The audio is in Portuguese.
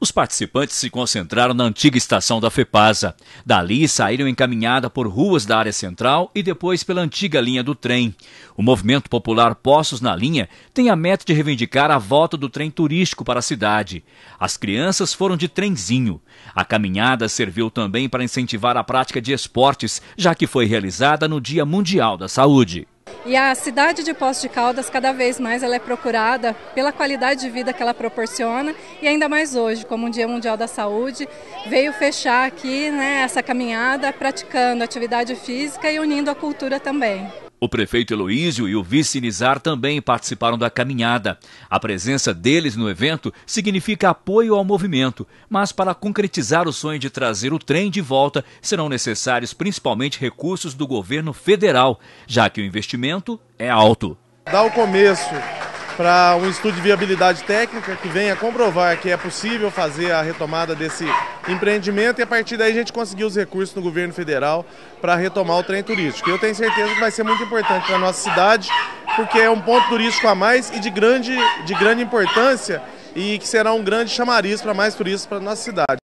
Os participantes se concentraram na antiga estação da FEPASA. Dali saíram encaminhada por ruas da área central e depois pela antiga linha do trem. O movimento popular Poços na Linha tem a meta de reivindicar a volta do trem turístico para a cidade. As crianças foram de trenzinho. A caminhada serviu também para incentivar a prática de esportes, já que foi realizada no Dia Mundial da Saúde. E a cidade de Poços de Caldas, cada vez mais, ela é procurada pela qualidade de vida que ela proporciona e ainda mais hoje, como um Dia Mundial da Saúde, veio fechar aqui né, essa caminhada praticando atividade física e unindo a cultura também. O prefeito Heloísio e o vice Nizar também participaram da caminhada. A presença deles no evento significa apoio ao movimento, mas para concretizar o sonho de trazer o trem de volta serão necessários principalmente recursos do governo federal, já que o investimento é alto. Dá o começo para um estudo de viabilidade técnica que venha comprovar que é possível fazer a retomada desse empreendimento e a partir daí a gente conseguir os recursos no governo federal para retomar o trem turístico. Eu tenho certeza que vai ser muito importante para a nossa cidade, porque é um ponto turístico a mais e de grande, de grande importância e que será um grande chamariz para mais turistas para a nossa cidade.